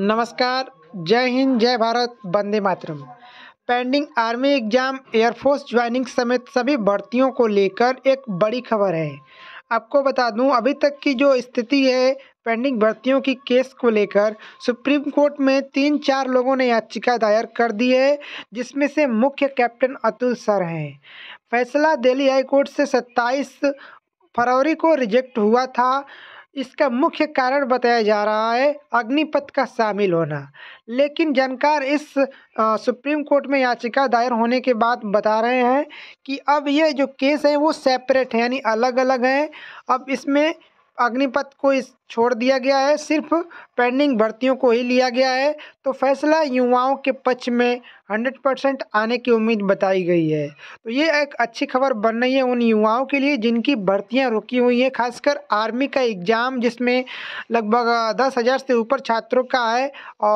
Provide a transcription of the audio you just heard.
नमस्कार जय हिंद जय भारत वंदे मातरम pending army exam air force joining समेत सभी भर्तियों को लेकर एक बड़ी खबर है आपको बता दूं अभी तक की जो स्थिति है पेंडिंग भर्तियों की केस को लेकर सुप्रीम कोर्ट में तीन चार लोगों ने याचिका दायर कर दी है जिसमें से मुख्य कैप्टन अतुल सर हैं फैसला दिल्ली हाईकोर्ट से सत्ताईस फरवरी को रिजेक्ट हुआ था इसका मुख्य कारण बताया जा रहा है अग्निपथ का शामिल होना लेकिन जानकार इस आ, सुप्रीम कोर्ट में याचिका दायर होने के बाद बता रहे हैं कि अब ये जो केस है वो सेपरेट है यानी अलग अलग हैं अब इसमें अग्निपथ को इस छोड़ दिया गया है सिर्फ पेंडिंग भर्तियों को ही लिया गया है तो फैसला युवाओं के पक्ष में 100 परसेंट आने की उम्मीद बताई गई है तो ये एक अच्छी खबर बन रही है उन युवाओं के लिए जिनकी भर्तियां रुकी हुई हैं खासकर आर्मी का एग्ज़ाम जिसमें लगभग दस हज़ार से ऊपर छात्रों का है और